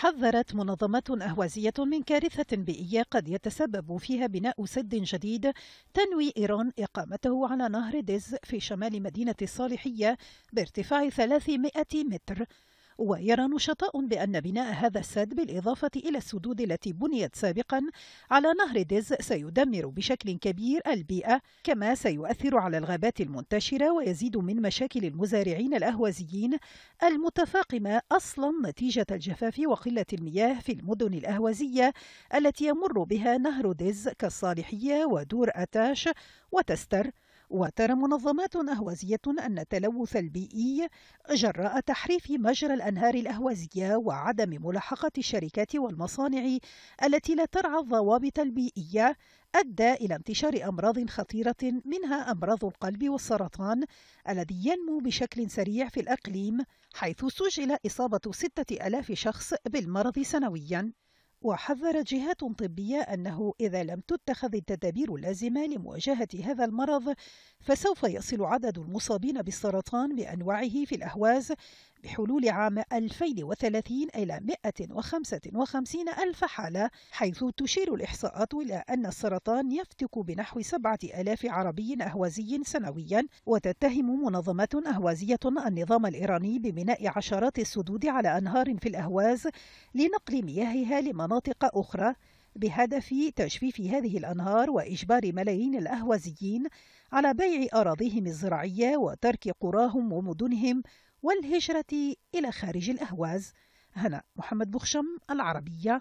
حذرت منظمة أهوازية من كارثة بيئية قد يتسبب فيها بناء سد جديد تنوي إيران إقامته على نهر دز في شمال مدينة الصالحية بارتفاع 300 متر ويرى نشطاء بأن بناء هذا السد بالإضافة إلى السدود التي بنيت سابقا على نهر دز سيدمر بشكل كبير البيئة كما سيؤثر على الغابات المنتشرة ويزيد من مشاكل المزارعين الأهوازيين المتفاقمة أصلا نتيجة الجفاف وقلة المياه في المدن الأهوازية التي يمر بها نهر دز كالصالحية ودور أتاش وتستر وترى منظمات أهوازية أن التلوث البيئي جراء تحريف مجرى الأنهار الأهوازية وعدم ملاحقة الشركات والمصانع التي لا ترعى الضوابط البيئية أدى إلى انتشار أمراض خطيرة منها أمراض القلب والسرطان الذي ينمو بشكل سريع في الأقليم حيث سجل إصابة ستة ألاف شخص بالمرض سنوياً وحذر جهات طبية أنه إذا لم تتخذ التدابير اللازمة لمواجهة هذا المرض فسوف يصل عدد المصابين بالسرطان بأنواعه في الأهواز بحلول عام 2030 إلى 155 ألف حالة حيث تشير الإحصاءات إلى أن السرطان يفتك بنحو 7000 عربي أهوازي سنويا وتتهم منظمة أهوازية النظام الإيراني ببناء عشرات السدود على أنهار في الأهواز لنقل مياهها لمناطق أخرى بهدف تجفيف هذه الأنهار وإجبار ملايين الأهوازيين على بيع أراضيهم الزراعية وترك قراهم ومدنهم والهجرة إلى خارج الأهواز هنا محمد بخشم العربية